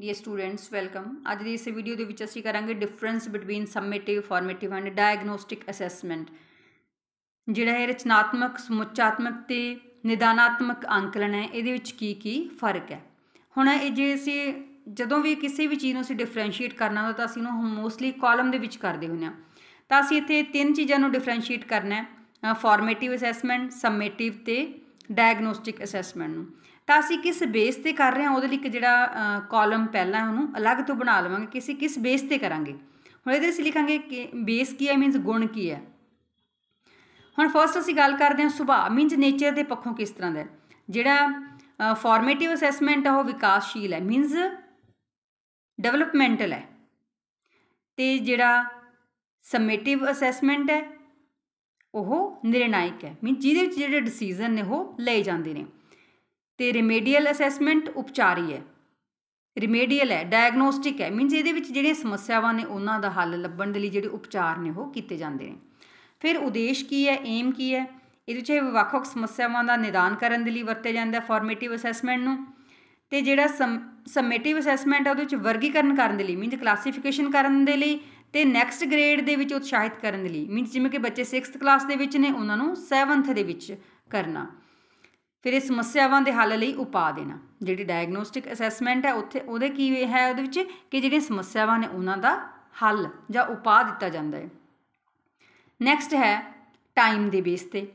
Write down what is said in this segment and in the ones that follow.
dear students welcome ਅੱਜ ਦੀ ਇਸ video ਦੇ ਵਿੱਚ ਅਸੀਂ ਕਰਾਂਗੇ difference between summative formative and diagnostic assessment ਜਿਹੜਾ ਹੈ ਰਚਨਾਤਮਕ ਸਮੁੱਚਾਤਮਕ ਤੇ ਨਿਦਾਨਾਤਮਕ ਅੰਕਲਨ ਹੈ ਇਹਦੇ ਵਿੱਚ ਕੀ ਕੀ ਫਰਕ ਹੈ ਹੁਣ ਇਹ ਜੇ ਅਸੀਂ ਜਦੋਂ ਵੀ ਕਿਸੇ ਵੀ ਚੀਜ਼ ਨੂੰ ਅਸੀਂ ਡਿਫਰੈਂਸ਼ੀਏਟ ਕਰਨਾ ਹੁੰਦਾ ਤਾਂ ਅਸੀਂ ਉਹਨੂੰ ਮੋਸਟਲੀ ਕਾਲਮ ਦੇ ਵਿੱਚ ਕਰਦੇ ਹੁੰਨੇ ਆ ਤਾਂ ਅਸੀਂ ਇੱਥੇ ਤਿੰਨ ਚੀਜ਼ਾਂ ਨੂੰ ਡਿਫਰੈਂਸ਼ੀਏਟ ਕਰਨਾ ਹੈ ਫਾਰਮੇਟਿਵ ਅਸੈਸਮੈਂਟ ਸਮਮੇਟਿਵ ਤੇ ਡਾਇਗਨੋਸਟਿਕ ਅਸੈਸਮੈਂਟ ਨੂੰ ਤਾਂ ਅਸੀਂ ਕਿਸ ਬੇਸ ਤੇ ਕਰ ਰਹੇ ਹਾਂ ਉਹਦੇ ਲਈ ਇੱਕ ਜਿਹੜਾ ਕਾਲਮ ਪਹਿਲਾਂ ਉਹਨੂੰ ਅਲੱਗ ਤੋਂ ਬਣਾ ਲਵਾਂਗੇ ਕਿ ਅਸੀਂ ਕਿਸ ਬੇਸ ਤੇ ਕਰਾਂਗੇ ਹੁਣ ਇਹਦੇ ਅਸੀਂ ਲਿਖਾਂਗੇ ਕਿ ਬੇਸ ਕੀ ਹੈ ਮੀਨਸ ਗੁਣ ਕੀ ਹੈ ਹੁਣ ਫਸਟ ਅਸੀਂ ਗੱਲ ਕਰਦੇ ਹਾਂ ਸੁਭਾਅ ਮੀਨਸ ਨੇਚਰ ਦੇ ਪੱਖੋਂ ਕਿਸ ਤਰ੍ਹਾਂ ਦਾ ਜਿਹੜਾ ਫਾਰਮੇਟਿਵ ਅਸੈਸਮੈਂਟ ਆ ਉਹ ਵਿਕਾਸਸ਼ੀਲ ਹੈ ਮੀਨਸ ਡਿਵੈਲਪਮੈਂਟਲ ਹੈ ਤੇ ਜਿਹੜਾ ਸਮੇਟਿਵ ਅਸੈਸਮੈਂਟ ਹੈ ਉਹ ਨਿਰਣਾਇਕ ਹੈ ਮੀਨ ਜਿਹਦੇ ਵਿੱਚ ਜਿਹੜੇ ਡਿਸੀਜਨ ਨੇ ਉਹ ਲਏ ਜਾਂਦੇ ਨੇ ਤੇ ਰਿਮੇਡੀਅਲ ਅਸੈਸਮੈਂਟ ਉਪਚਾਰੀ ਹੈ ਰਿਮੇਡੀਅਲ ਹੈ ਡਾਇਗਨੋਸਟਿਕ ਹੈ ਮੀਨਸ ਇਹਦੇ ਵਿੱਚ ਜਿਹੜੀਆਂ ਸਮੱਸਿਆਵਾਂ ਨੇ ਉਹਨਾਂ ਦਾ ਹੱਲ ਲੱਭਣ ਦੇ ਲਈ ਜਿਹੜੇ ਉਪਚਾਰ ਨੇ ਉਹ ਕੀਤੇ ਜਾਂਦੇ ਨੇ ਫਿਰ ਉਦੇਸ਼ ਕੀ ਹੈ ਏਮ ਕੀ ਹੈ ਇਹਦੇ ਵਿੱਚ ਵੱਖ-ਵੱਖ ਸਮੱਸਿਆਵਾਂ ਦਾ ਨਿਦਾਨ ਕਰਨ ਦੇ ਲਈ ਵਰਤੇ ਜਾਂਦਾ ਫਾਰਮੇਟਿਵ ਅਸੈਸਮੈਂਟ ਨੂੰ ਤੇ ਜਿਹੜਾ ਸਮੇਟਿਵ ਅਸੈਸਮੈਂਟ ਹੈ ਉਹਦੇ ਵਿੱਚ ਵਰਗੀਕਰਨ ਕਰਨ ਦੇ ਲਈ ਮੀਨਸ ਕਲਾਸੀਫਿਕੇਸ਼ਨ ਕਰਨ ਦੇ ਲਈ ਤੇ ਨੈਕਸਟ ਗ੍ਰੇਡ ਦੇ ਵਿੱਚ ਉਤਸ਼ਾਹਿਤ ਕਰਨ ਦੇ ਲਈ ਮੀਨਸ ਜਿਵੇਂ ਕਿ ਬੱਚੇ 6th ਕਲਾਸ ਦੇ ਵਿੱਚ ਨੇ ਉਹਨਾਂ ਨੂੰ 7th ਦੇ ਵਿੱਚ ਕਰਨਾ ਫਿਰ ਇਹ ਸਮੱਸਿਆਵਾਂ ਦੇ ਹੱਲ ਲਈ ਉਪਾਅ ਦੇਣਾ ਜਿਹੜੀ ਡਾਇਗਨੋਸਟਿਕ ਅਸੈਸਮੈਂਟ ਹੈ ਉੱਥੇ ਉਹਦੇ ਕੀ ਹੈ ਉਹਦੇ ਵਿੱਚ ਕਿ ਜਿਹੜੀਆਂ ਸਮੱਸਿਆਵਾਂ ਨੇ ਉਹਨਾਂ ਦਾ ਹੱਲ ਜਾਂ ਉਪਾਅ ਦਿੱਤਾ ਜਾਂਦਾ ਹੈ ਨੈਕਸਟ ਹੈ ਟਾਈਮ ਦੇ ਬੇਸ ਤੇ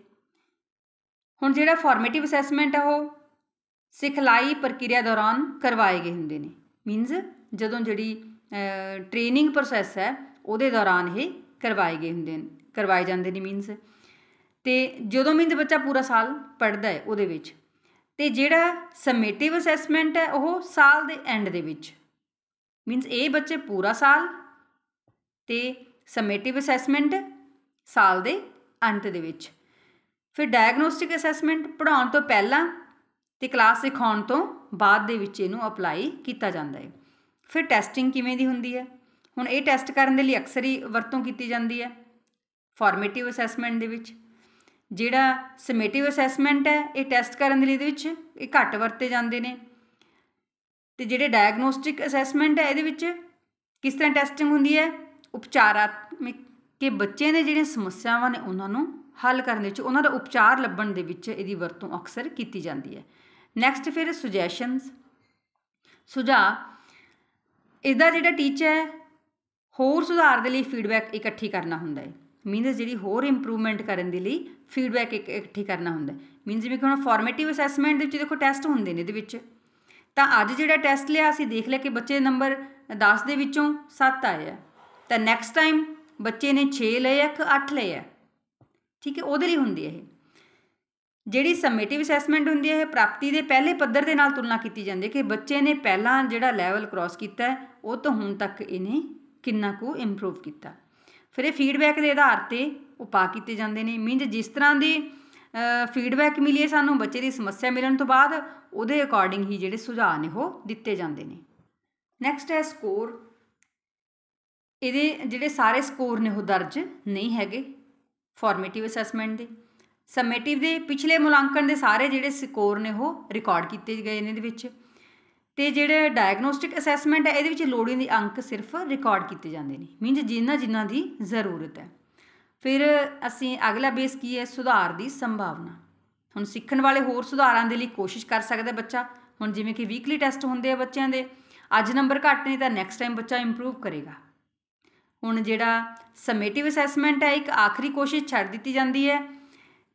ਹੁਣ ਜਿਹੜਾ ਫਾਰਮੇਟਿਵ ਅਸੈਸਮੈਂਟ ਹੈ ਉਹ ਸਿਖਲਾਈ ਪ੍ਰਕਿਰਿਆ ਦੌਰਾਨ ਕਰਵਾਏ ਗਏ ਹੁੰਦੇ ਨੇ ਮੀਨਸ ਜਦੋਂ ਜਿਹੜੀ ਟ੍ਰੇਨਿੰਗ ਪ੍ਰੋਸੈਸ ਹੈ ਉਹਦੇ ਦੌਰਾਨ ਇਹ ਕਰਵਾਏ ਗਏ ਹੁੰਦੇ ਨੇ ਕਰਵਾਏ ਜਾਂਦੇ ਨੇ ਮੀਨਸ ਤੇ ਜਦੋਂ ਮੀਨਜ਼ ਬੱਚਾ ਪੂਰਾ ਸਾਲ ਪੜਦਾ ਹੈ ਉਹਦੇ ਵਿੱਚ ਤੇ ਜਿਹੜਾ ਸਮੇਟਿਵ ਅਸੈਸਮੈਂਟ ਹੈ ਉਹ ਸਾਲ ਦੇ ਐਂਡ ਦੇ ਵਿੱਚ ਮੀਨਸ ਇਹ ਬੱਚੇ ਪੂਰਾ ਸਾਲ ਤੇ ਸਮੇਟਿਵ ਅਸੈਸਮੈਂਟ ਸਾਲ ਦੇ ਅੰਤ ਦੇ ਵਿੱਚ ਫਿਰ ਡਾਇਗਨੋਸਟਿਕ ਅਸੈਸਮੈਂਟ ਪੜਾਉਣ ਤੋਂ ਪਹਿਲਾਂ ਤੇ ਕਲਾਸ ਸਿਖਾਉਣ ਤੋਂ ਬਾਅਦ ਦੇ ਵਿੱਚ ਇਹਨੂੰ ਅਪਲਾਈ ਕੀਤਾ ਜਾਂਦਾ ਹੈ ਫਿਰ ਟੈਸਟਿੰਗ ਕਿਵੇਂ ਦੀ ਹੁੰਦੀ ਹੈ ਹੁਣ ਇਹ ਟੈਸਟ ਕਰਨ ਦੇ ਲਈ ਅਕਸਰ ਹੀ ਵਰਤੋਂ ਕੀਤੀ ਜਾਂਦੀ ਹੈ ਫਾਰਮੇਟਿਵ ਅਸੈਸਮੈਂਟ ਦੇ ਵਿੱਚ ਜਿਹੜਾ ਸਮੇਟਿਵ ਅਸੈਸਮੈਂਟ ਹੈ ਇਹ ਟੈਸਟ ਕਰਨ ਦੇ ਲਈ ਇਹਦੇ ਵਿੱਚ ਇਹ ਘੱਟ ਵਰਤੇ ਜਾਂਦੇ ਨੇ ਤੇ ਜਿਹੜੇ ਡਾਇਗਨੋਸਟਿਕ ਅਸੈਸਮੈਂਟ ਹੈ ਇਹਦੇ ਵਿੱਚ ਕਿਸ ਤਰ੍ਹਾਂ ਟੈਸਟਿੰਗ ਹੁੰਦੀ ਹੈ ਉਪਚਾਰਾਤਮਕ ਕਿ ਬੱਚੇ ਦੇ ਜਿਹੜੀਆਂ ਸਮੱਸਿਆਵਾਂ ਨੇ ਉਹਨਾਂ ਨੂੰ ਹੱਲ ਕਰਨ ਦੇ ਵਿੱਚ ਉਹਨਾਂ ਦਾ ਉਪਚਾਰ ਲੱਭਣ ਦੇ ਵਿੱਚ ਇਹਦੀ ਵਰਤੋਂ ਅਕਸਰ ਕੀਤੀ ਜਾਂਦੀ ਹੈ ਨੈਕਸਟ ਫਿਰ ਸੁਜੈਸ਼ਨਸ ਸੁਝਾ ਇਹਦਾ ਜਿਹੜਾ ਟੀਚਰ ਹੈ ਹੋਰ ਸੁਧਾਰ ਦੇ ਲਈ ਫੀਡਬੈਕ ਇਕੱਠੀ ਕਰਨਾ ਹੁੰਦਾ ਹੈ ਮੀਨਸ ਜਿਹੜੀ ਹੋਰ ਇੰਪਰੂਵਮੈਂਟ ਕਰਨ ਦੇ ਲਈ ਫੀਡਬੈਕ ਇਕੱਠੀ ਕਰਨਾ ਹੁੰਦਾ ਮੀਨਸ ਜਿਵੇਂ ਕਿ ਹੁਣ ਫਾਰਮੇਟਿਵ ਅਸੈਸਮੈਂਟ ਦੇ ਵਿੱਚ ਦੇਖੋ ਟੈਸਟ ਹੁੰਦੇ ਨੇ ਇਹਦੇ ਵਿੱਚ ਤਾਂ ਅੱਜ ਜਿਹੜਾ ਟੈਸਟ ਲਿਆ ਅਸੀਂ ਦੇਖ ਲਿਆ ਕਿ ਬੱਚੇ ਨੰਬਰ 10 ਦੇ ਵਿੱਚੋਂ 7 ਆਏ ਆ ਤਾਂ ਨੈਕਸਟ ਟਾਈਮ ਬੱਚੇ ਨੇ 6 ਲਏ ਆ ਕਿ 8 ਲਏ ਆ ਠੀਕ ਹੈ ਉਹਦੇ ਲਈ ਹੁੰਦੀ ਹੈ ਇਹ ਜਿਹੜੀ ਸਮੇਟਿਵ ਅਸੈਸਮੈਂਟ ਹੁੰਦੀ ਹੈ ਇਹ ਪ੍ਰਾਪਤੀ ਦੇ ਪਹਿਲੇ ਪੱਧਰ ਦੇ ਨਾਲ ਤੁਲਨਾ ਕੀਤੀ ਜਾਂਦੀ ਹੈ ਕਿ ਬੱਚੇ ਨੇ ਪਹਿਲਾਂ ਜਿਹੜਾ ਲੈਵਲ ਕ੍ਰਾਸ ਕੀਤਾ ਉਹ ਤੋਂ ਹੁਣ ਤੱਕ ਇਹਨੇ ਕਿੰਨਾ ਕੁ ਇੰਪਰੂਵ ਕੀਤਾ ਫਿਰ ਇਹ ਫੀਡਬੈਕ ਦੇ ਆਧਾਰ ਤੇ ਉਪਾਅ ਕੀਤੇ ਜਾਂਦੇ ਨੇ ਮੀਨਜ਼ ਜਿਸ ਤਰ੍ਹਾਂ ਦੀ ਫੀਡਬੈਕ ਮਿਲੀ ਹੈ ਸਾਨੂੰ ਬੱਚੇ ਦੀ ਸਮੱਸਿਆ ਮਿਲਣ ਤੋਂ ਬਾਅਦ ਉਹਦੇ ਅਕੋਰਡਿੰਗ ਹੀ ਜਿਹੜੇ ਸੁਝਾਅ ਨੇ ਉਹ ਦਿੱਤੇ ਜਾਂਦੇ ਨੇ ਨੈਕਸਟ ਹੈ ਸਕੋਰ ਇਹਦੇ ਜਿਹੜੇ ਸਾਰੇ ਸਕੋਰ ਨੇ ਉਹ ਦਰਜ ਨਹੀਂ ਹੈਗੇ ਫਾਰਮੇਟਿਵ ਅਸੈਸਮੈਂਟ ਦੇ ਸਮੇਟਿਵ ਦੇ ਪਿਛਲੇ ਮੁਲਾਂਕਣ ਦੇ ਸਾਰੇ ਜਿਹੜੇ ਸਕੋਰ ਨੇ ਉਹ ਰਿਕਾਰਡ ਕੀਤੇ ਗਏ ਨੇ ਇਹਦੇ ਵਿੱਚ ਤੇ ਜਿਹੜੇ ਡਾਇਗਨੋਸਟਿਕ ਅਸੈਸਮੈਂਟ ਹੈ ਇਹਦੇ ਵਿੱਚ ਲੋੜੀਂਦੇ ਅੰਕ ਸਿਰਫ ਰਿਕਾਰਡ ਕੀਤੇ ਜਾਂਦੇ ਨੇ ਮੀਨਜ਼ ਜਿੰਨਾ ਜਿੰਨਾ ਦੀ ਜ਼ਰੂਰਤ ਹੈ ਫਿਰ ਅਸੀਂ ਅਗਲਾ ਬੇਸ ਕੀ ਹੈ ਸੁਧਾਰ ਦੀ ਸੰਭਾਵਨਾ ਹੁਣ ਸਿੱਖਣ ਵਾਲੇ ਹੋਰ ਸੁਧਾਰਾਂ ਦੇ ਲਈ ਕੋਸ਼ਿਸ਼ ਕਰ ਸਕਦਾ ਬੱਚਾ ਹੁਣ ਜਿਵੇਂ ਕਿ ਵੀਕਲੀ ਟੈਸਟ ਹੁੰਦੇ ਆ ਬੱਚਿਆਂ ਦੇ ਅੱਜ ਨੰਬਰ ਘੱਟ ਨਹੀਂ ਤਾਂ ਨੈਕਸਟ ਟਾਈਮ ਬੱਚਾ ਇੰਪਰੂਵ ਕਰੇਗਾ ਹੁਣ ਜਿਹੜਾ ਸਮੇਟਿਵ ਅਸੈਸਮੈਂਟ ਹੈ ਇੱਕ ਆਖਰੀ ਕੋਸ਼ਿਸ਼ ਛੱਡ ਦਿੱਤੀ ਜਾਂਦੀ ਹੈ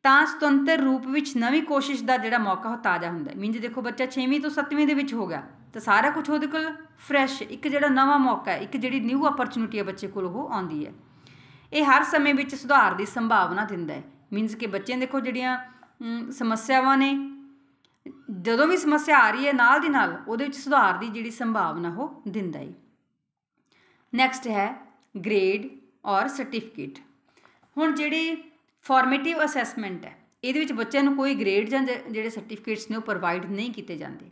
ਤਾਂ ਸੁਤੰਤਰ ਰੂਪ ਵਿੱਚ ਨਵੀਂ ਕੋਸ਼ਿਸ਼ ਦਾ ਜਿਹੜਾ ਮੌਕਾ ਉਹ ਤਾਜ਼ਾ ਹੁੰਦਾ ਮੀਨਜ਼ ਦੇਖੋ ਬੱਚਾ 6ਵੀਂ ਤੋਂ 7ਵੀਂ ਦੇ ਵਿੱਚ ਹੋ ਗਿਆ ਤਾਂ ਸਾਰਾ ਕੁਝ ਉਹਦੇ ਕੋਲ ਫਰੈਸ਼ ਇੱਕ ਜਿਹੜਾ ਨਵਾਂ ਮੌਕਾ ਹੈ ਇੱਕ ਜਿਹੜੀ ਨਿਊ ਅਪਰਚੂਨਿਟੀ ਹੈ ਬੱਚੇ ਕੋਲ ਉਹ ਆਉਂਦੀ ਹੈ ਇਹ ਹਰ ਸਮੇਂ ਵਿੱਚ ਸੁਧਾਰ ਦੀ ਸੰਭਾਵਨਾ ਦਿੰਦਾ ਹੈ ਮੀਨਜ਼ ਕਿ ਬੱਚੇ ਦੇਖੋ ਜਿਹੜੀਆਂ ਸਮੱਸਿਆਵਾਂ ਨੇ ਜਦੋਂ ਵੀ ਸਮੱਸਿਆ ਆ ਰਹੀ ਹੈ ਨਾਲ ਦੀ ਨਾਲ ਉਹਦੇ ਵਿੱਚ ਸੁਧਾਰ ਦੀ ਜਿਹੜੀ ਸੰਭਾਵਨਾ ਉਹ ਦਿੰਦਾ ਹੈ ਨੈਕਸਟ ਹੈ ਗ੍ਰੇਡ ਔਰ ਸਰਟੀਫਿਕੇਟ ਹੁਣ ਜਿਹੜੀ ਫਾਰਮੇਟਿਵ ਅਸੈਸਮੈਂਟ ਹੈ ਇਹਦੇ ਵਿੱਚ ਬੱਚਿਆਂ ਨੂੰ ਕੋਈ ਗ੍ਰੇਡ ਜਾਂ ਜਿਹੜੇ ਸਰਟੀਫਿਕੇਟਸ ਨੇ ਉਹ ਪ੍ਰੋਵਾਈਡ ਨਹੀਂ ਕੀਤੇ ਜਾਂਦੇ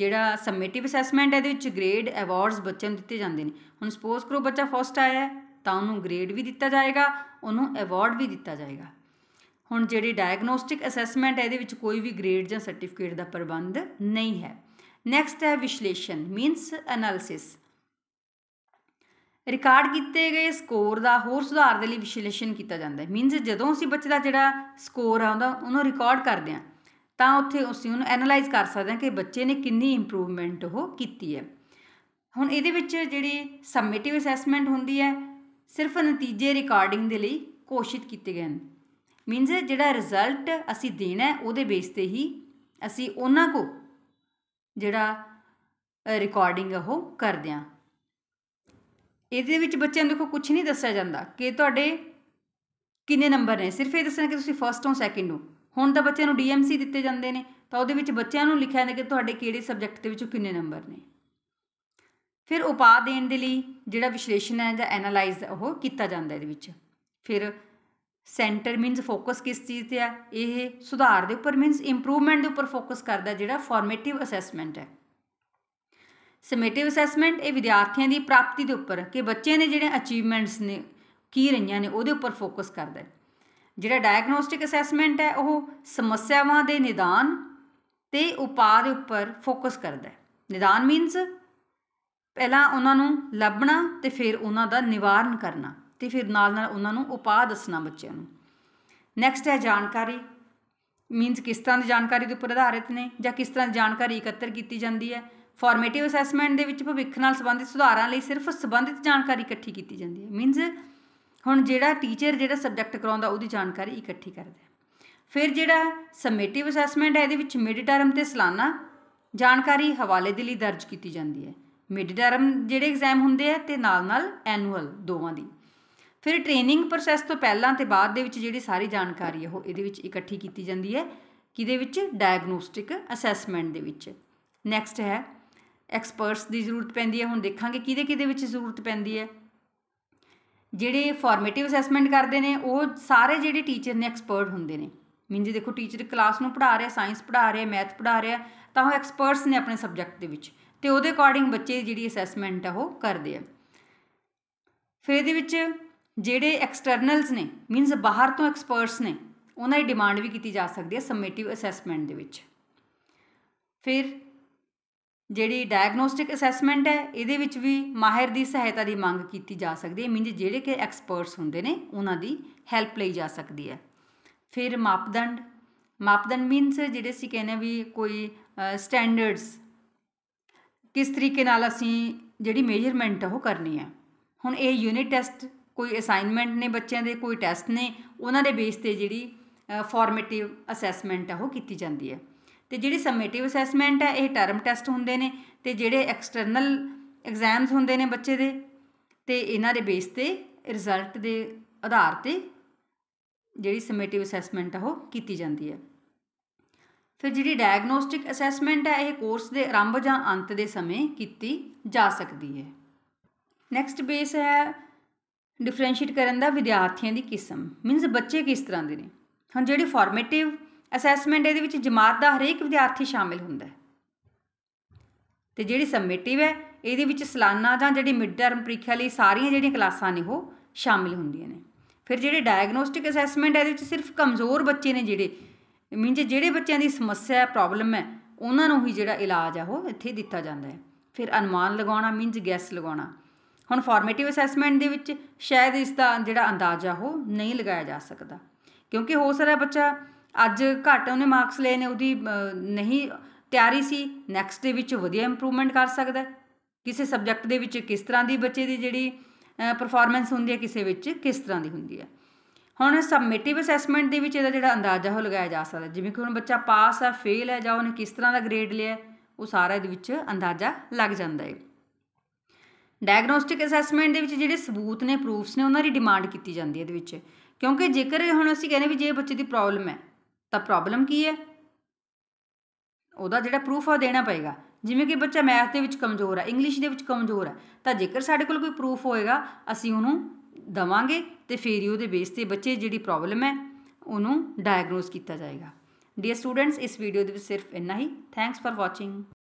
ਜਿਹੜਾ ਸਬਮਿਟਿਵ ਅਸੈਸਮੈਂਟ ਹੈ ਇਹਦੇ ਵਿੱਚ ਗ੍ਰੇਡ ਅਵਾਰਡਸ ਬੱਚਿਆਂ ਨੂੰ ਦਿੱਤੇ ਜਾਂਦੇ ਨੇ ਹੁਣ ਸਪੋਜ਼ ਕਰੋ ਬੱਚਾ ਫਸਟ ਆਇਆ ਤਾਂ ਉਹਨੂੰ ਗ੍ਰੇਡ ਵੀ ਦਿੱਤਾ ਜਾਏਗਾ ਉਹਨੂੰ ਅਵਾਰਡ ਵੀ ਦਿੱਤਾ ਜਾਏਗਾ ਹੁਣ ਜਿਹੜੀ ਡਾਇਗਨੋਸਟਿਕ ਅਸੈਸਮੈਂਟ ਹੈ ਇਹਦੇ ਵਿੱਚ ਕੋਈ ਵੀ ਗ੍ਰੇਡ ਜਾਂ ਸਰਟੀਫਿਕੇਟ ਦਾ ਪ੍ਰਬੰਧ ਨਹੀਂ ਹੈ ਨੈਕਸਟ ਹੈ ਵਿਸ਼ਲੇਸ਼ਣ ਮੀਨਸ ਅਨਾਲਿਸਿਸ ਰਿਕਾਰਡ ਕੀਤੇ ਗਏ ਸਕੋਰ ਦਾ ਹੋਰ ਸੁਧਾਰ ਦੇ ਲਈ ਵਿਸ਼ਲੇਸ਼ਣ ਕੀਤਾ ਜਾਂਦਾ ਹੈ ਮੀਨਸ ਜਦੋਂ ਅਸੀਂ ਬੱਚੇ ਦਾ ਜਿਹੜਾ ਸਕੋਰ ਆਉਂਦਾ ਉਹਨੂੰ ਰਿਕਾਰਡ ਕਰਦੇ ਆ ਤਾਂ ਉੱਥੇ ਅਸੀਂ ਉਹਨੂੰ ਐਨਾਲਾਈਜ਼ ਕਰ ਸਕਦੇ ਹਾਂ ਕਿ ਬੱਚੇ ਨੇ ਕਿੰਨੀ ਇੰਪਰੂਵਮੈਂਟ ਉਹ ਕੀਤੀ ਹੈ ਹੁਣ ਇਹਦੇ ਵਿੱਚ ਜਿਹੜੀ ਸਬਮਿਟਿਵ ਅਸੈਸਮੈਂਟ ਹੁੰਦੀ ਹੈ ਸਿਰਫ ਨਤੀਜੇ ਰਿਕਾਰਡਿੰਗ ਦੇ ਲਈ ਕੋਸ਼ਿਸ਼ ਕੀਤੇ ਗਏ ਹਨ ਮੀਨਸ ਜਿਹੜਾ ਰਿਜ਼ਲਟ ਅਸੀਂ ਦੇਣਾ ਉਹਦੇ ਬੇਸ ਤੇ ਹੀ ਅਸੀਂ ਉਹਨਾਂ ਕੋ ਜਿਹੜਾ ਰਿਕਾਰਡਿੰਗ ਉਹ ਕਰਦੇ ਆ ਇਹਦੇ ਵਿੱਚ ਬੱਚਿਆਂ ਨੂੰ ਦੇਖੋ ਕੁਝ ਨਹੀਂ ਦੱਸਿਆ ਜਾਂਦਾ ਕਿ ਤੁਹਾਡੇ ਕਿੰਨੇ ਨੰਬਰ ਨੇ ਸਿਰਫ ਇਹ ਦੱਸਣਾ ਕਿ ਤੁਸੀਂ ਫਸਟ ਹੋ ਸੈਕਿੰਡ ਹੋ ਹੁਣ ਤਾਂ ਬੱਚਿਆਂ ਨੂੰ ਡੀਐਮਸੀ ਦਿੱਤੇ ਜਾਂਦੇ ਨੇ ਤਾਂ ਉਹਦੇ ਵਿੱਚ ਬੱਚਿਆਂ ਨੂੰ ਲਿਖਿਆ ਜਾਂਦਾ ਕਿ ਤੁਹਾਡੇ ਕਿਹੜੇ ਸਬਜੈਕਟ ਦੇ ਵਿੱਚੋਂ ਕਿੰਨੇ ਨੰਬਰ ਨੇ ਫਿਰ ਉਪਾਅ ਦੇਣ ਦੇ ਲਈ ਜਿਹੜਾ ਵਿਸ਼ਲੇਸ਼ਣ ਹੈ ਜਾਂ ਐਨਾਲਾਈਜ਼ ਉਹ ਕੀਤਾ ਜਾਂਦਾ ਇਹਦੇ ਵਿੱਚ ਫਿਰ ਸੈਂਟਰ ਮੀਨਸ ਫੋਕਸ ਕਿਸ ਚੀਜ਼ ਤੇ ਆ ਇਹ ਸੁਧਾਰ ਦੇ ਉੱਪਰ ਮੀਨਸ ਇੰਪਰੂਵਮੈਂਟ ਦੇ ਉੱਪਰ ਫੋਕਸ ਕਰਦਾ ਜਿਹੜਾ ਫਾਰਮੇਟਿਵ ਅਸੈਸਮੈਂਟ ਹੈ ਸਮੇਟਿਵ ਅਸੈਸਮੈਂਟ ਇਹ ਵਿਦਿਆਰਥੀਆਂ ਦੀ ਪ੍ਰਾਪਤੀ ਦੇ ਉੱਪਰ ਕਿ ਬੱਚੇ ਨੇ ਜਿਹੜੇ ਅਚੀਵਮੈਂਟਸ ਨੇ ਕੀ ਰਹੀਆਂ ਨੇ ਉਹਦੇ ਉੱਪਰ ਫੋਕਸ ਕਰਦਾ ਹੈ ਜਿਹੜਾ ਡਾਇਗਨੋਸਟਿਕ ਅਸੈਸਮੈਂਟ ਹੈ ਉਹ ਸਮੱਸਿਆਵਾਂ ਦੇ ਨਿਦਾਨ ਤੇ ਉਪਾਅ ਦੇ ਉੱਪਰ ਫੋਕਸ ਕਰਦਾ ਹੈ ਨਿਦਾਨ ਮੀਨਸ ਪਹਿਲਾਂ ਉਹਨਾਂ ਨੂੰ ਲੱਭਣਾ ਤੇ ਫਿਰ ਉਹਨਾਂ ਦਾ ਨਿਵਾਰਨ ਕਰਨਾ ਤੇ ਫਿਰ ਨਾਲ ਨਾਲ ਉਹਨਾਂ ਨੂੰ ਉਪਾਅ ਦੱਸਣਾ ਬੱਚਿਆਂ ਨੂੰ ਨੈਕਸਟ ਹੈ ਜਾਣਕਾਰੀ ਮੀਨਸ ਕਿਸ ਤਰ੍ਹਾਂ ਦੀ ਜਾਣਕਾਰੀ ਦੇ ਉੱਪਰ ਆਧਾਰਿਤ ਨੇ ਜਾਂ ਕਿਸ ਤਰ੍ਹਾਂ ਦੀ ਜਾਣਕਾਰੀ ਇਕੱਤਰ ਕੀਤੀ ਜਾਂਦੀ ਹੈ ਫਾਰਮੇਟਿਵ ਅਸੈਸਮੈਂਟ ਦੇ ਵਿੱਚ ਭਵਿੱਖ ਨਾਲ ਸੰਬੰਧਿਤ ਸੁਧਾਰਾਂ ਲਈ ਸਿਰਫ ਸੰਬੰਧਿਤ ਜਾਣਕਾਰੀ ਇਕੱਠੀ ਕੀਤੀ ਜਾਂਦੀ ਹੈ ਮੀਨਸ ਹੁਣ ਜਿਹੜਾ ਟੀਚਰ ਜਿਹੜਾ ਸਬਜੈਕਟ ਕਰਾਉਂਦਾ ਉਹਦੀ ਜਾਣਕਾਰੀ ਇਕੱਠੀ ਕਰਦਾ ਫਿਰ ਜਿਹੜਾ ਸਮੇਟਿਵ ਅਸੈਸਮੈਂਟ ਹੈ ਇਹਦੇ ਵਿੱਚ ਮਿਡ ਟਰਮ ਤੇ ਸਾਲਾਨਾ ਜਾਣਕਾਰੀ ਹਵਾਲੇ ਦੇ ਲਈ ਦਰਜ ਕੀਤੀ ਜਾਂਦੀ ਹੈ ਮਿਡ ਟਰਮ ਜਿਹੜੇ ਐਗਜ਼ਾਮ ਹੁੰਦੇ ਆ ਤੇ ਨਾਲ-ਨਾਲ ਐਨੂਅਲ ਦੋਵਾਂ ਦੀ ਫਿਰ ਟ੍ਰੇਨਿੰਗ ਪ੍ਰੋਸੈਸ ਤੋਂ ਪਹਿਲਾਂ ਤੇ ਬਾਅਦ ਦੇ ਵਿੱਚ ਜਿਹੜੀ ਸਾਰੀ ਜਾਣਕਾਰੀ ਹੈ ਉਹ ਇਹਦੇ ਵਿੱਚ ਇਕੱਠੀ ਕੀਤੀ ਜਾਂਦੀ ਹੈ ਕਿਦੇ ਵਿੱਚ ਡਾਇਗਨੋਸਟਿਕ ਅਸੈਸਮੈਂਟ ਦੇ ਵਿੱਚ ਨੈਕਸਟ ਹੈ ਐਕਸਪਰਟਸ ਦੀ ਜ਼ਰੂਰਤ ਪੈਂਦੀ ਹੈ ਹੁਣ ਦੇਖਾਂਗੇ ਕਿਹਦੇ ਕਿਹਦੇ ਵਿੱਚ ਜ਼ਰੂਰਤ ਪੈਂਦੀ ਹੈ ਜਿਹੜੇ ਫਾਰਮੇਟਿਵ ਅਸੈਸਮੈਂਟ ਕਰਦੇ ਨੇ ਉਹ ਸਾਰੇ ਜਿਹੜੇ ਟੀਚਰ ਨੇ ਐਕਸਪਰਟ ਹੁੰਦੇ ਨੇ ਮੀਨ ਦੇਖੋ ਟੀਚਰ ਕਲਾਸ ਨੂੰ ਪੜ੍ਹਾ ਰਿਹਾ ਸਾਇੰਸ ਪੜ੍ਹਾ ਰਿਹਾ ਮੈਥ ਪੜ੍ਹਾ ਰਿਹਾ ਤਾਂ ਉਹ ਐਕਸਪਰਟਸ ਨੇ ਆਪਣੇ ਸਬਜੈਕਟ ਦੇ ਵਿੱਚ ਤੇ ਉਹਦੇ ਅਕੋਰਡਿੰਗ ਬੱਚੇ ਜਿਹੜੀ ਅਸੈਸਮੈਂਟ ਆ ਉਹ ਕਰਦੇ ਆ ਫਿਰ ਇਹਦੇ ਵਿੱਚ ਜਿਹੜੇ ਐਕਸਟਰਨਲਸ ਨੇ ਮੀਨਸ ਬਾਹਰ ਤੋਂ ਐਕਸਪਰਟਸ ਨੇ ਉਹਨਾਂ ਦੀ ਡਿਮਾਂਡ ਵੀ ਕੀਤੀ ਜਾ ਸਕਦੀ ਹੈ ਸਬਮਿਟਿਵ ਅਸੈਸਮੈਂਟ ਦੇ ਵਿੱਚ ਫਿਰ ਜਿਹੜੀ ਡਾਇਗਨੋਸਟਿਕ ਅਸੈਸਮੈਂਟ ਹੈ ਇਹਦੇ ਵਿੱਚ ਵੀ ਮਾਹਿਰ ਦੀ ਸਹਾਇਤਾ ਦੀ ਮੰਗ ਕੀਤੀ ਜਾ ਸਕਦੀ ਹੈ ਮੀਨਜ਼ ਜਿਹੜੇ ਕਿ ਐਕਸਪਰਟਸ ਹੁੰਦੇ ਨੇ ਉਹਨਾਂ ਦੀ ਹੈਲਪ ਲਈ ਜਾ ਸਕਦੀ ਹੈ ਫਿਰ ਮਾਪਦੰਡ ਮਾਪਦੰਡ ਮੀਨਸ ਜਿਹੜੇ ਸੀ ਕਹਿੰਦੇ ਵੀ ਕੋਈ ਸਟੈਂਡਰਡਸ ਕਿਸ ਤਰੀਕੇ ਨਾਲ ਅਸੀਂ ਜਿਹੜੀ ਮੇਜਰਮੈਂਟ ਉਹ ਕਰਨੀ ਹੈ ਹੁਣ ਇਹ ਯੂਨਿਟ ਟੈਸਟ ਕੋਈ ਅਸਾਈਨਮੈਂਟ ਨੇ ਬੱਚਿਆਂ ਦੇ ਕੋਈ ਟੈਸਟ ਨੇ ਉਹਨਾਂ ਦੇ ਬੇਸ ਤੇ ਜਿਹੜੀ ਫਾਰਮੇਟਿਵ ਅਸੈਸਮੈਂਟ ਆ ਉਹ ਕੀਤੀ ਜਾਂਦੀ ਹੈ ਤੇ ਜਿਹੜੇ ਸਮੇਟਿਵ ਅਸੈਸਮੈਂਟ ਹੈ ਇਹ ਟਰਮ ਟੈਸਟ ਹੁੰਦੇ ਨੇ ਤੇ ਜਿਹੜੇ ਐਕਸਟਰਨਲ ਐਗਜ਼ਾਮਸ ਹੁੰਦੇ ਨੇ ਬੱਚੇ ਦੇ ਤੇ ਇਹਨਾਂ ਦੇ ਬੇਸ ਤੇ ਰਿਜ਼ਲਟ ਦੇ ਆਧਾਰ ਤੇ ਜਿਹੜੀ ਸਮੇਟਿਵ ਅਸੈਸਮੈਂਟ ਆ ਉਹ ਕੀਤੀ ਜਾਂਦੀ ਹੈ ਫਿਰ ਜਿਹੜੀ ਡਾਇਗਨੋਸਟਿਕ ਅਸੈਸਮੈਂਟ ਹੈ ਇਹ ਕੋਰਸ ਦੇ ਆਰੰਭ ਜਾਂ ਅੰਤ ਦੇ ਸਮੇਂ ਕੀਤੀ ਜਾ ਸਕਦੀ ਹੈ ਨੈਕਸਟ ਬੇਸ ਹੈ ਡਿਫਰੈਂਸ਼ੀਏਟ ਕਰਨ ਦਾ ਵਿਦਿਆਰਥੀਆਂ ਦੀ ਕਿਸਮ ਮੀਨਸ ਬੱਚੇ ਕਿਸ ਤਰ੍ਹਾਂ ਦੇ ਨੇ ਹੁਣ ਜਿਹੜੇ ਫਾਰਮੇਟਿਵ ਅਸੈਸਮੈਂਟ ਇਹਦੇ ਵਿੱਚ ਜਮਾਤ ਦਾ ਹਰੇਕ ਵਿਦਿਆਰਥੀ ਸ਼ਾਮਿਲ ਹੁੰਦਾ ਹੈ ਤੇ ਜਿਹੜੀ ਸਬਮਿਟਿਵ ਹੈ ਇਹਦੇ ਵਿੱਚ ਸਾਲਾਨਾ ਜਾਂ ਜਿਹੜੀ ਮਿਡ ਟਰਮ ਪ੍ਰੀਖਿਆ ਲਈ ਸਾਰੀਆਂ ਜਿਹੜੀਆਂ ਕਲਾਸਾਂ ਨੇ ਉਹ ਸ਼ਾਮਿਲ ਹੁੰਦੀਆਂ ਨੇ ਫਿਰ ਜਿਹੜੇ ਡਾਇਗਨੋਸਟਿਕ ਅਸੈਸਮੈਂਟ ਹੈ ਇਹਦੇ ਵਿੱਚ ਸਿਰਫ ਕਮਜ਼ੋਰ ਬੱਚੇ ਨੇ ਜਿਹੜੇ ਮੀਨਸ ਜਿਹੜੇ ਬੱਚਿਆਂ ਦੀ ਸਮੱਸਿਆ ਹੈ ਪ੍ਰੋਬਲਮ ਹੈ ਉਹਨਾਂ ਨੂੰ ਹੀ ਜਿਹੜਾ ਇਲਾਜ ਆ ਉਹ ਇੱਥੇ ਦਿੱਤਾ ਜਾਂਦਾ ਹੈ ਫਿਰ ਅਨੁਮਾਨ ਲਗਾਉਣਾ ਮੀਨਸ ਗੈਸ ਲਗਾਉਣਾ ਹੁਣ ਫਾਰਮੇਟਿਵ ਅਸੈਸਮੈਂਟ ਦੇ ਵਿੱਚ ਸ਼ਾਇਦ ਇਸ ਦਾ ਜਿਹੜਾ ਅੰਦਾਜ਼ਾ ਉਹ ਨਹੀਂ ਲਗਾਇਆ ਜਾ ਸਕਦਾ ਕਿਉਂਕਿ ਹੋ ਸਕਦਾ ਬੱਚਾ ਅੱਜ ਘੱਟ ਉਹਨੇ ਮਾਰਕਸ ਲਏ ਨੇ ਉਹਦੀ ਨਹੀਂ ਤਿਆਰੀ ਸੀ ਨੈਕਸਟ ਦੇ ਵਿੱਚ ਵਧੀਆ ਇੰਪਰੂਵਮੈਂਟ ਕਰ ਸਕਦਾ ਕਿਸੇ ਸਬਜੈਕਟ ਦੇ ਵਿੱਚ ਕਿਸ ਤਰ੍ਹਾਂ ਦੀ ਬੱਚੇ ਦੀ ਜਿਹੜੀ ਪਰਫਾਰਮੈਂਸ ਹੁੰਦੀ ਹੈ ਕਿਸੇ ਵਿੱਚ ਕਿਸ ਤਰ੍ਹਾਂ ਦੀ ਹੁੰਦੀ ਹੈ ਹੁਣ ਸਬਮਿਟਿਵ ਅਸੈਸਮੈਂਟ ਦੇ ਵਿੱਚ ਇਹਦਾ ਜਿਹੜਾ ਅੰਦਾਜ਼ਾ ਹੋ ਲਗਾਇਆ ਜਾ ਸਕਦਾ ਜਿਵੇਂ ਕਿ ਹੁਣ ਬੱਚਾ ਪਾਸ ਹੈ ਫੇਲ ਹੈ ਜਾਂ ਉਹਨੇ ਕਿਸ ਤਰ੍ਹਾਂ ਦਾ ਗ੍ਰੇਡ ਲਿਆ ਉਹ ਸਾਰਾ ਇਹਦੇ ਵਿੱਚ ਅੰਦਾਜ਼ਾ ਲੱਗ ਜਾਂਦਾ ਹੈ ਡਾਇਗਨੋਸਟਿਕ ਅਸੈਸਮੈਂਟ ਦੇ ਵਿੱਚ ਜਿਹੜੇ ਸਬੂਤ ਨੇ ਪ੍ਰੂਫਸ ਨੇ ਉਹਨਾਂ ਦੀ ਡਿਮਾਂਡ ਕੀਤੀ ਜਾਂਦੀ ਹੈ ਇਹਦੇ ਵਿੱਚ ਕਿਉਂਕਿ ਜੇਕਰ ਹੁਣ ਅਸੀਂ ਕਹਿੰਦੇ ਵੀ ਜੇ ਬੱਚੇ ਦੀ ਪ੍ਰੋਬਲਮ ਹੈ ਤਾਂ ਪ੍ਰੋਬਲਮ ਕੀ ਹੈ ਉਹਦਾ ਜਿਹੜਾ ਪ੍ਰੂਫ ਆ ਦੇਣਾ ਪਏਗਾ ਜਿਵੇਂ ਕਿ ਬੱਚਾ ਮੈਥ ਦੇ ਵਿੱਚ ਕਮਜ਼ੋਰ ਹੈ ਇੰਗਲਿਸ਼ ਦੇ ਵਿੱਚ ਕਮਜ਼ੋਰ ਹੈ ਤਾਂ ਜੇਕਰ ਸਾਡੇ ਕੋਲ ਕੋਈ ਪ੍ਰੂਫ ਹੋਏਗਾ ਅਸੀਂ ਉਹਨੂੰ ਦਵਾਂਗੇ ਤੇ ਫਿਰ ਹੀ ਉਹਦੇ ਬੇਸ ਤੇ ਬੱਚੇ ਜਿਹੜੀ ਪ੍ਰੋਬਲਮ ਹੈ ਉਹਨੂੰ ਡਾਇਗਨੋਸ ਕੀਤਾ ਜਾਏਗਾ ਡੀਅਰ ਸਟੂਡੈਂਟਸ ਇਸ ਵੀਡੀਓ ਦੇ ਵਿੱਚ ਸਿਰਫ ਇੰਨਾ ਹੀ ਥੈਂਕਸ ਫਾਰ ਵਾਚਿੰਗ